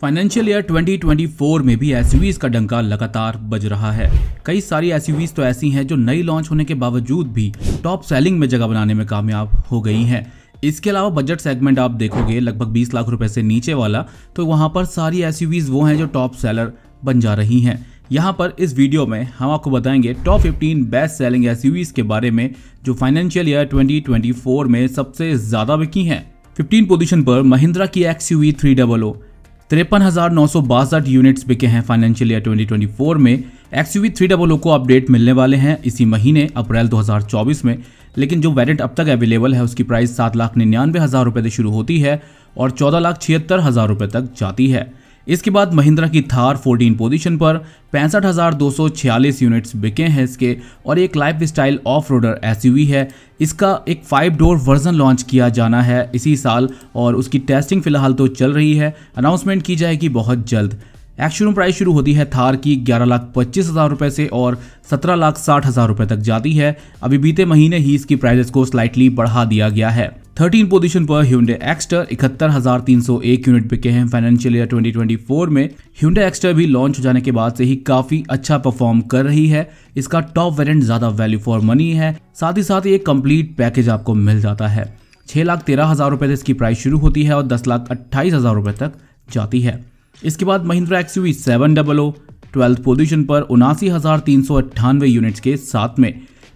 financial year 2024 में भी S का डंका लगातार बज रहा है कई सारी एस तो ऐसी हैं जो नई लॉन्च होने के बावजूद भी टॉप सेलिंग में जगह बनाने में कामयाब हो गई हैं इसके अलावा बजट सेगमेंट आप देखोगे लगभग 20 लाख रुपए से नीचे वाला तो वहाँ पर सारी एस वो हैं जो टॉप सेलर बन जा रही हैं यहाँ पर इस वीडियो में हम आपको बताएंगे टॉप फिफ्टीन बेस्ट सेलिंग एस के बारे में जो फाइनेंशियल ईयर ट्वेंटी में सबसे ज़्यादा बिकी हैं फिफ्टीन पोजीशन पर महिंद्रा की X U three double O तिरपन हज़ार नौ सौ बासठ यूनिट्स बिके हैं फाइनेंशियल ईयर 2024 में X U three double O को अपडेट मिलने वाले हैं इसी महीने अप्रैल 2024 में लेकिन जो वेरिएंट अब तक अवेलेबल है उसकी प्राइस सात लाख निन्यानवे हज़ार रुपये से शुरू होती है और चौदह लाख छिहत्तर हज़ार रुपये तक जाती है इसके बाद महिंद्रा की थार 14 पोजीशन पर पैंसठ यूनिट्स बिके हैं इसके और एक लाइफ स्टाइल ऑफ रोडर एस है इसका एक फाइव डोर वर्जन लॉन्च किया जाना है इसी साल और उसकी टेस्टिंग फिलहाल तो चल रही है अनाउंसमेंट की जाएगी बहुत जल्द एक्शरूम प्राइस शुरू होती है थार की ग्यारह लाख पच्चीस हज़ार रुपये से और सत्रह लाख साठ हज़ार रुपये तक जाती है अभी बीते महीने ही इसकी प्राइजेस को स्लाइटली बढ़ा दिया गया है थर्टीन पोजीशन पर ह्यूडे एक्सटर इकहत्तर हजार तीन सौ एक यूनिट बिके हैं फाइनेंशियल ईयर 2024 में ह्यूडे एक्सटर भी लॉन्च हो जाने के बाद से ही काफी अच्छा परफॉर्म कर रही है इसका टॉप वेरिएंट ज्यादा वैल्यू फॉर मनी है साथ ही साथ ये कंप्लीट पैकेज आपको मिल जाता है छह लाख तेरह हजार रुपए से इसकी प्राइस शुरू होती है और दस लाख अट्ठाईस हजार रुपए तक जाती है इसके बाद Mahindra X U seven double O twelfth position पर उनासी हजार तीन सौ अट्ठानवे यूनिट्स के साथ में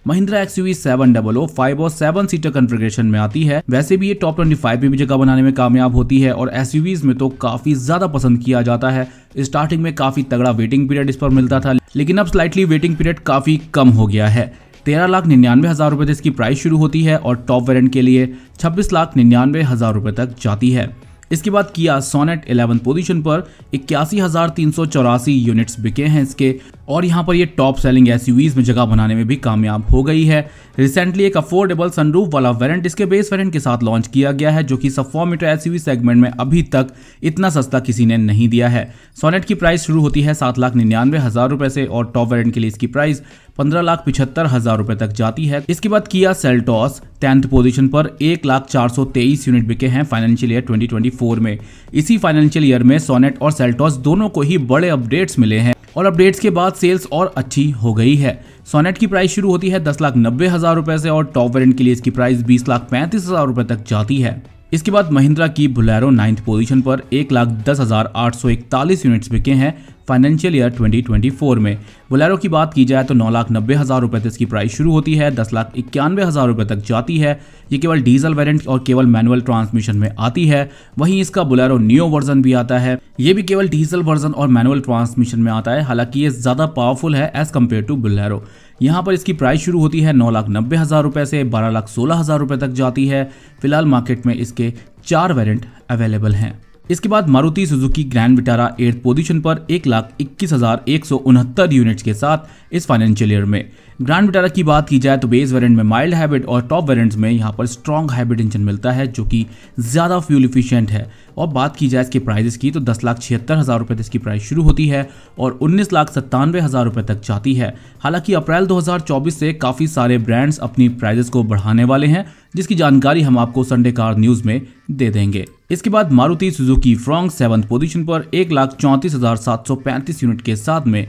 Mahindra X U seven double O five और सेवन सीटर कन्फिग्रेशन में आती है वैसे भी ये टॉप ट्वेंटी फाइव में भी जगह बनाने में कामयाब होती है और एस में तो काफी ज्यादा पसंद किया जाता है स्टार्टिंग में काफी तगड़ा वेटिंग पीरियड इस पर मिलता था लेकिन अब स्लाइटली वेटिंग पीरियड काफी कम हो गया है तेरह लाख निन्यानवे हज़ार रुपए से इसकी प्राइस शुरू होती है और टॉप वेरिएंट के लिए छब्बीस लाख निन्यानवे हज़ार रुपए तक जाती है इसके बाद किया सोनेट 11 पोजीशन पर इक्यासी हज़ार तीन सौ चौरासी यूनिट्स बिके हैं इसके और यहाँ पर ये टॉप सेलिंग एस में जगह बनाने में भी कामयाब हो गई है रिसेंटली एक अफोर्डेबल सनरूफ वाला वेरेंट इसके बेस वेरेंट के साथ लॉन्च किया गया है जो कि सब फॉर मीटर एस सेगमेंट में अभी तक इतना सस्ता किसी ने नहीं दिया है सोनेट की प्राइस शुरू होती है सात लाख निन्यानवे हज़ार रुपये से और टॉप वेरेंट के लिए इसकी प्राइस पंद्रह लाख पिछहत्तर हज़ार रुपये तक जाती है इसके बाद किया सेल्टॉस टेंथ पोजीशन पर एक लाख चार सौ तेईस यूनिट बिके हैं financial year twenty twenty four में इसी फाइनेंशियल ईयर में सोनेट और सेल्टॉस दोनों को ही बड़े अपडेट्स मिले हैं और अपडेट्स के बाद सेल्स और अच्छी हो गई है सोनेट की प्राइस शुरू होती है दस लाख नब्बे हज़ार रुपए से और टॉप वेरियंट के लिए इसकी प्राइस बीस लाख पैंतीस हज़ार रुपए तक जाती है इसके बाद महिंद्रा की बुलेरो नाइन्थ पोजीशन पर एक लाख दस हज़ार आठ सौ इकतालीस यूनिट्स बिके हैं फाइनेंशियल ईयर 2024 में बोलेरो की बात की जाए तो नौ लाख नब्बे हज़ार रुपये तक इसकी प्राइस शुरू होती है दस लाख इक्यानवे हज़ार रुपये तक जाती है ये केवल डीजल वेरिएंट और केवल मैनुअल ट्रांसमिशन में आती है वहीं इसका बोलेरो न्यू वर्जन भी आता है ये भी केवल डीजल वर्जन और मैनुअल ट्रांसमिशन में आता है हालांकि ये ज़्यादा पावरफुल है एज़ कम्पेयर टू बुलेरो यहाँ पर इसकी प्राइस शुरू होती है नौ लाख नब्बे हज़ार रुपये से बारह लाख सोलह हज़ार रुपये तक जाती है फिलहाल मार्केट में इसके चार वेरिएंट अवेलेबल हैं इसके बाद Maruti Suzuki Grand Vitara eight position पर एक लाख इक्कीस हजार एक सौ उनहत्तर यूनिट्स के साथ इस फाइनेंशियल ईयर में ग्रैंड विटारा की बात की जाए तो बेस वेरिएंट में माइल्ड हाइब्रिड और टॉप वेरिएंट्स में यहाँ पर स्ट्रॉन्ग हाइब्रिड इंजन मिलता है जो कि ज़्यादा फ्यूल इफिशियंट है और बात की जाए इसके प्राइजेस की तो दस लाख छिहत्तर हज़ार रुपये इसकी प्राइस शुरू होती है और उन्नीस लाख सत्तानवे हज़ार रुपये तक जाती है हालांकि अप्रैल चौबीस से काफ़ी सारे ब्रांड्स अपनी प्राइजेस को बढ़ाने वाले हैं जिसकी जानकारी हम आपको संडे कार न्यूज में दे देंगे इसके बाद Maruti Suzuki Fronx seventh position पर एक लाख चौंतीस हजार सात सौ पैंतीस यूनिट के साथ में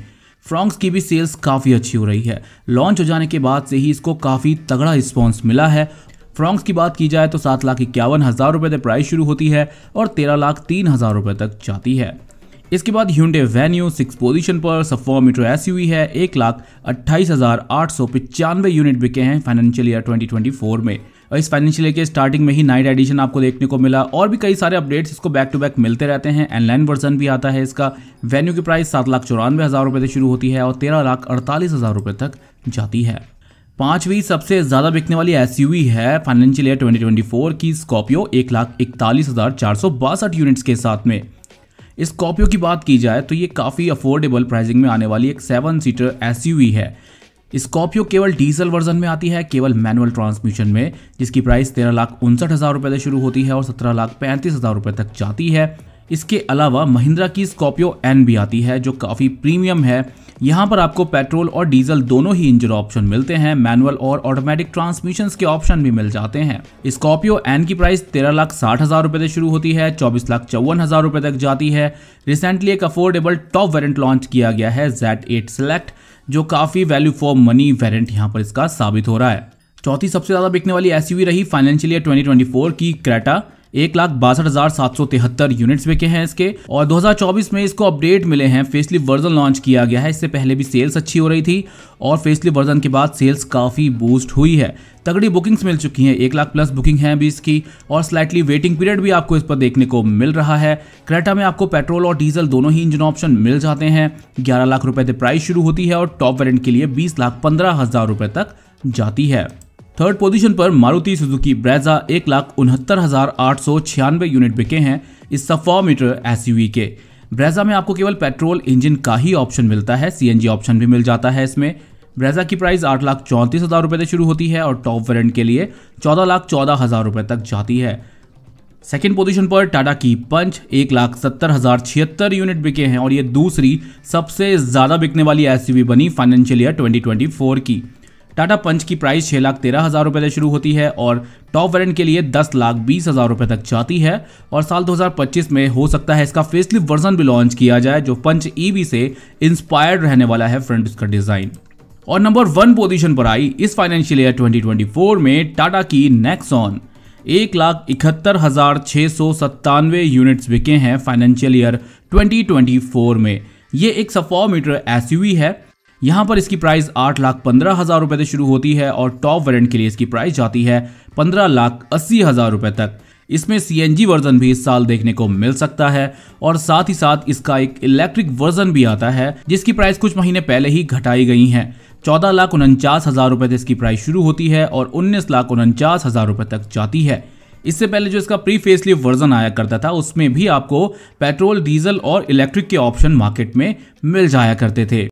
फ्रॉन्क्स की भी सेल्स काफ़ी अच्छी हो रही है लॉन्च हो जाने के बाद से ही इसको काफ़ी तगड़ा रिस्पॉन्स मिला है फ्रॉन्ग्स की बात की जाए तो सात लाख इक्यावन हज़ार रुपए तक प्राइस शुरू होती है और तेरह लाख तीन हज़ार रुपए तक जाती है इसके बाद ह्यूडे वेन्यू सिक्स पोजीशन पर सफॉर मीटर एस है एक लाख अट्ठाईस हज़ार आठ सौ पचानवे यूनिट बिके हैं financial year twenty twenty four में इस फाइनेंशियल के स्टार्टिंग में ही नाइट एडिशन आपको देखने को मिला और भी कई सारे अपडेट्स इसको बैक टू बैक मिलते रहते हैं एनलाइन वर्जन भी आता है इसका वेन्यू की प्राइस सात लाख चौरानवे हज़ार रुपये से शुरू होती है और तेरह लाख अड़तालीस हज़ार रुपये तक जाती है पांचवी सबसे ज़्यादा बिकने वाली एस है फाइनेंशियल ईयर ट्वेंटी की स्कॉपियो एक हज़ार चार सौ बासठ यूनिट्स के साथ में इस कॉपियो की बात की जाए तो ये काफ़ी अफोर्डेबल प्राइसिंग में आने वाली एक सेवन सीटर एस है स्कॉर्पियो केवल डीजल वर्जन में आती है केवल मैनुअल ट्रांसमिशन में जिसकी प्राइस तेरह लाख उनसठ हज़ार रुपए से शुरू होती है और सत्रह लाख पैंतीस हज़ार रुपए तक जाती है इसके अलावा महिंद्रा की स्कॉर्पियो एन भी आती है जो काफ़ी प्रीमियम है यहाँ पर आपको पेट्रोल और डीजल दोनों ही इंजन ऑप्शन मिलते हैं मैनुअल और ऑटोमेटिक ट्रांसमिशन के ऑप्शन भी मिल जाते हैं स्कॉर्पियो एन की प्राइस तेरह लाख साठ हज़ार रुपए से शुरू होती है चौबीस लाख चौवन हज़ार रुपए तक जाती है रिसेंटली एक अफोर्डेबल टॉप वेरियंट लॉन्च किया गया है जेट एट सेलेक्ट जो काफ़ी वैल्यू फॉर मनी वेरेंट यहाँ पर इसका साबित हो रहा है चौथी सबसे ज़्यादा बिकने वाली एस रही फाइनेंशियल ईयर 2024 की क्रेटा एक लाख बासठ हजार सात सौ तिहत्तर यूनिट्स बिके हैं इसके और 2024 में इसको अपडेट मिले हैं फेसलिप वर्जन लॉन्च किया गया है इससे पहले भी सेल्स अच्छी हो रही थी और फेसलिप वर्जन के बाद सेल्स काफ़ी बूस्ट हुई है तगड़ी बुकिंग्स मिल चुकी हैं एक लाख प्लस बुकिंग है अभी इसकी और स्लाइटली वेटिंग पीरियड भी आपको इस पर देखने को मिल रहा है क्रेटा में आपको पेट्रोल और डीजल दोनों ही इंजन ऑप्शन मिल जाते हैं ग्यारह लाख रुपए से प्राइस शुरू होती है और टॉप वेरियंट के लिए बीस लाख पंद्रह हजार रुपए तक जाती है थर्ड पोजीशन पर मारुति सुजुकी ब्रेजा एक लाख उनहत्तर हजार आठ सौ छियानवे यूनिट बिके हैं इस सफा मीटर एस के ब्रेजा में आपको केवल पेट्रोल इंजन का ही ऑप्शन मिलता है सी ऑप्शन भी मिल जाता है इसमें ब्रेजा की प्राइस आठ लाख चौंतीस हज़ार रुपये से शुरू होती है और टॉप वेरिएंट के लिए चौदह लाख चौदह हज़ार रुपये तक जाती है सेकेंड पोजीशन पर टाटा की पंच एक लाख सत्तर हज़ार छिहत्तर यूनिट बिके हैं और ये दूसरी सबसे ज़्यादा बिकने वाली एस बनी फाइनेंशियल ईयर 2024 की टाटा पंच की प्राइस छः लाख तेरह हज़ार रुपये से शुरू होती है और टॉप वेरिएंट के लिए दस लाख बीस हज़ार रुपये तक जाती है और साल 2025 में हो सकता है इसका फेसलिफ्ट वर्जन भी लॉन्च किया जाए जो पंच ईवी e से इंस्पायर्ड रहने वाला है फ्रंट इसका डिज़ाइन और नंबर वन पोजीशन पर आई इस फाइनेंशियल ईयर 2024 में टाटा की नेक्सॉन एक लाख इकहत्तर हजार छः सौ सत्तानवे यूनिट्स बिके हैं फाइनेंशियल ईयर 2024 में ये एक सफॉ मीटर एसयूवी है यहाँ पर इसकी प्राइस आठ लाख पंद्रह हज़ार रुपए से शुरू होती है और टॉप वेरिएंट के लिए इसकी प्राइस जाती है पंद्रह लाख अस्सी हज़ार रुपए तक इसमें सी वर्जन भी इस साल देखने को मिल सकता है और साथ ही साथ इसका एक इलेक्ट्रिक वर्जन भी आता है जिसकी प्राइस कुछ महीने पहले ही घटाई गई है चौदह लाख उनचास हज़ार रुपए से इसकी प्राइस शुरू होती है और उन्नीस लाख उनचास हज़ार रुपए तक जाती है इससे पहले जो इसका प्री फेसलिफ्ट वर्जन आया करता था उसमें भी आपको पेट्रोल डीजल और इलेक्ट्रिक के ऑप्शन मार्केट में मिल जाया करते थे